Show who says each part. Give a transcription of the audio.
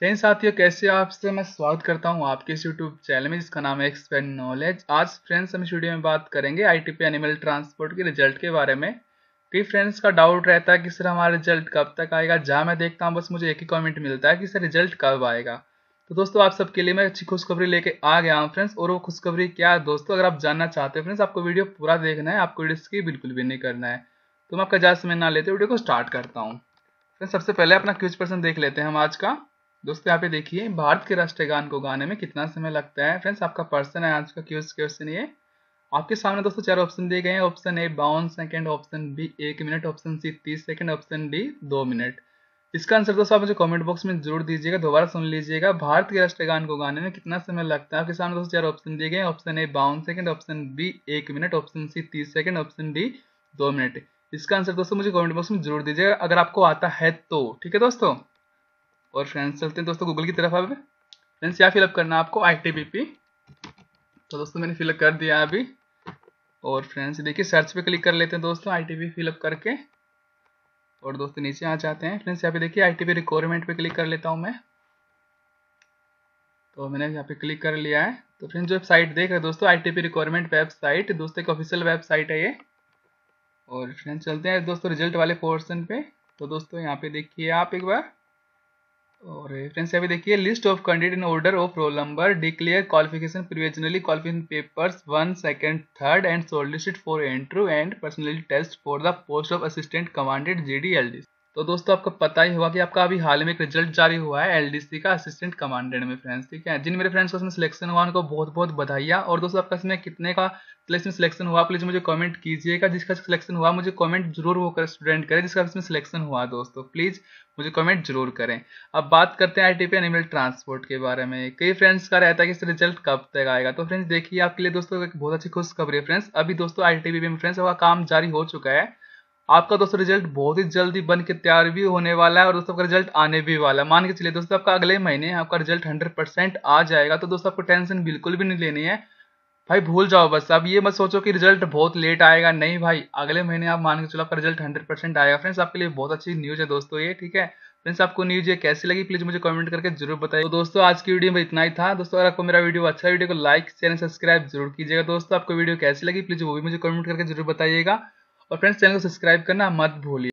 Speaker 1: जय साथियों कैसे आपसे मैं स्वागत करता हूं आपके इस यूट्यूब चैनल में जिसका नाम है एक्सपेंड नॉलेज आज फ्रेंड्स हम इस वीडियो में बात करेंगे आईटीपी एनिमल ट्रांसपोर्ट के रिजल्ट के बारे में कई फ्रेंड्स का डाउट रहता है कि सर हमारा रिजल्ट कब तक आएगा जहाँ मैं देखता हूँ बस मुझे एक ही कॉमेंट मिलता है कि सर रिजल्ट कब आएगा तो दोस्तों आप सबके लिए मैं अच्छी खुशखबरी लेके आ गया हूँ फ्रेंड्स और वो खुशखबरी क्या है दोस्तों अगर आप जानना चाहते हो फ्रेंड्स आपको वीडियो पूरा देखना है आपको वीडियो बिल्कुल भी नहीं करना है तो मैं आपका ज्यादा समय ना लेते वीडियो को स्टार्ट करता हूँ फ्रेंड्स सबसे पहले अपना क्यूज पर्सन देख लेते हैं हम आज का दोस्तों यहाँ पे देखिए भारत के गान को गाने में कितना समय लगता है फ्रेंड्स आपका पर्सन है आज का क्यूज क्वेश्चन ये आपके सामने दोस्तों चार ऑप्शन दिए गए हैं ऑप्शन ए बावन सेकंड ऑप्शन बी एक मिनट ऑप्शन सी तीस सेकंड ऑप्शन डी दो मिनट इसका आंसर दोस्तों आप मुझे कमेंट बॉक्स में जरूर दीजिएगा दोबारा सुन लीजिएगा भारत के राष्ट्रगान को गाने में कितना समय लगता है आपके सामने दोस्तों चार ऑप्शन दिए गए ऑप्शन ए बावन सेकंड ऑप्शन बी एक मिनट ऑप्शन सी तीस सेकंड ऑप्शन डी दो मिनट इसका आंसर दोस्तों मुझे कॉमेंट बॉक्स में जरूर दीजिएगा अगर आपको आता है तो ठीक है दोस्तों और फ्रेंड्स चलते हैं दोस्तों गूगल की तरफ अब फ्रेंड्स क्या फिलअप करना आपको आई तो दोस्तों मैंने फिलअप कर दिया अभी और फ्रेंड्स देखिए सर्च पे क्लिक कर लेते हैं दोस्तों आई टी फिलअप करके और दोस्तों नीचे आ जाते हैं फ्रेंड्स यहाँ पे देखिए आई टी रिक्वायरमेंट पे क्लिक कर लेता हूँ मैं तो मैंने यहाँ पे क्लिक कर लिया है तो फ्रेंड्स जो वेबसाइट देख रहे हैं दोस्तों आई टी रिक्वायरमेंट वेबसाइट दोस्तों एक ऑफिशियल वेबसाइट है ये और फ्रेंड्स चलते हैं दोस्तों रिजल्ट वाले पोर्सन पे तो दोस्तों यहाँ पे देखिए आप एक बार और फ्रेंड्स अभी देखिए list of candidate in order of roll number declare qualification provisionally qualification papers one second third and solicit for entry and personally test for the post of assistant commanded G D L D तो दोस्तों आपको पता ही होगा कि आपका अभी हाल ही में एक रिजल्ट जारी हुआ है एलडीसी का असिस्टेंट कमांडेंट में फ्रेंड्स ठीक है जिन मेरे फ्रेंड्स का उसमें सिलेक्शन हुआ उनको बहुत बहुत बधाइया और दोस्तों आपका इसमें कितने का प्लेस में सिलेक्शन हुआ प्लीज मुझे कमेंट कीजिएगा जिसका सिलेक्शन हुआ मुझे कमेंट जरूर वो कर स्टूडेंट करें जिसका इसमें सिलेक्शन हुआ दोस्तों प्लीज मुझे कमेंट जरूर करें अब बात करते हैं आई एनिमल ट्रांसपोर्ट के बारे में कई फ्रेंड्स का रहता है कि इस रिजल्ट कब तक आएगा तो फ्रेंड्स देखिए आपके लिए दोस्तों एक बहुत अच्छी खुशखबरी है फ्रेंड्स अभी दोस्तों आई में फ्रेंड्स का काम जारी हो चुका है आपका दोस्तों रिजल्ट बहुत ही जल्दी बन के तैयार भी होने वाला है और दोस्तों का रिजल्ट आने भी वाला है मान के चलिए दोस्तों आपका अगले महीने आपका रिजल्ट हंड्रेड परसेंट आ जाएगा तो दोस्तों आपको टेंशन बिल्कुल भी नहीं लेनी है भाई भूल जाओ बस अब ये मत सोचो कि रिजल्ट बहुत लेट आएगा नहीं भाई अगले महीने आप मान के चलो आपका रिजल्ट हंड्रेड परसेंट आएगा फ्रेंड्स आपके लिए बहुत अच्छी न्यूज़ है दोस्तों ये ठीक है फ्रेंड्स आपको न्यूज ये कैसी लगी प्लीज मुझे कमेंट करके जरूर बताइए तो दोस्तों आज की वीडियो में इतना ही था दोस्तों अगर आपको मेरा वीडियो अच्छा वीडियो को लाइक शेयर सब्सक्राइब जरूर कीजिएगा दोस्तों आपको वीडियो कैसी लगी प्लीज वो भी मुझे कमेंट करके जरूर बताइएगा और फ्रेंड्स चैनल को सब्सक्राइब करना मत भूलिए